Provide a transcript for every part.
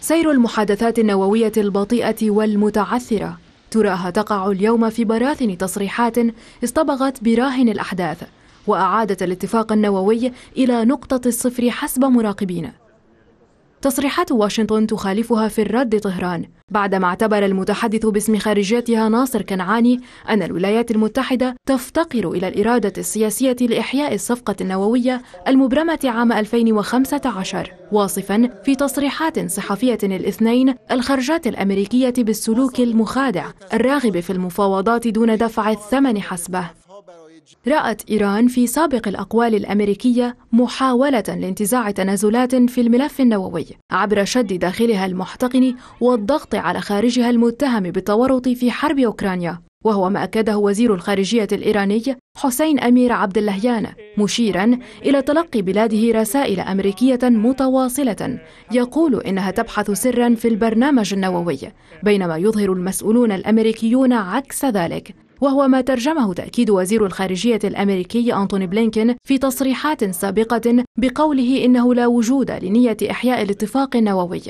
سير المحادثات النووية البطيئة والمتعثرة تراها تقع اليوم في براثن تصريحات اصطبغت براهن الأحداث وأعادت الاتفاق النووي إلى نقطة الصفر حسب مراقبين تصريحات واشنطن تخالفها في الرد طهران بعدما اعتبر المتحدث باسم خارجيتها ناصر كنعاني أن الولايات المتحدة تفتقر إلى الإرادة السياسية لإحياء الصفقة النووية المبرمة عام 2015 واصفا في تصريحات صحفية الاثنين الخرجات الأمريكية بالسلوك المخادع الراغب في المفاوضات دون دفع الثمن حسبه رأت إيران في سابق الأقوال الأمريكية محاولة لانتزاع تنازلات في الملف النووي عبر شد داخلها المحتقن والضغط على خارجها المتهم بالتورط في حرب أوكرانيا وهو ما أكده وزير الخارجية الإيراني حسين أمير عبد اللهيان مشيرا إلى تلقي بلاده رسائل أمريكية متواصلة يقول إنها تبحث سرا في البرنامج النووي بينما يظهر المسؤولون الأمريكيون عكس ذلك وهو ما ترجمه تأكيد وزير الخارجية الأمريكي أنتوني بلينكن في تصريحات سابقة بقوله إنه لا وجود لنية إحياء الاتفاق النووي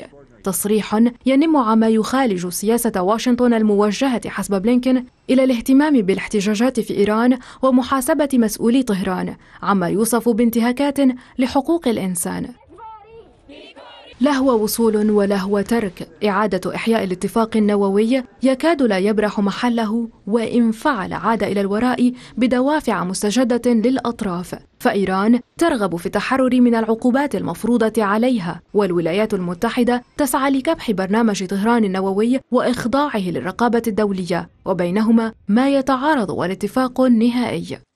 تصريح ينم عما يخالج سياسة واشنطن الموجهة حسب بلينكن إلى الاهتمام بالاحتجاجات في إيران ومحاسبة مسؤولي طهران عما يوصف بانتهاكات لحقوق الإنسان لا هو وصول ولا هو ترك إعادة إحياء الاتفاق النووي يكاد لا يبرح محله وإن فعل عاد إلى الوراء بدوافع مستجدة للأطراف فإيران ترغب في التحرر من العقوبات المفروضة عليها والولايات المتحدة تسعى لكبح برنامج طهران النووي وإخضاعه للرقابة الدولية وبينهما ما يتعارض والاتفاق النهائي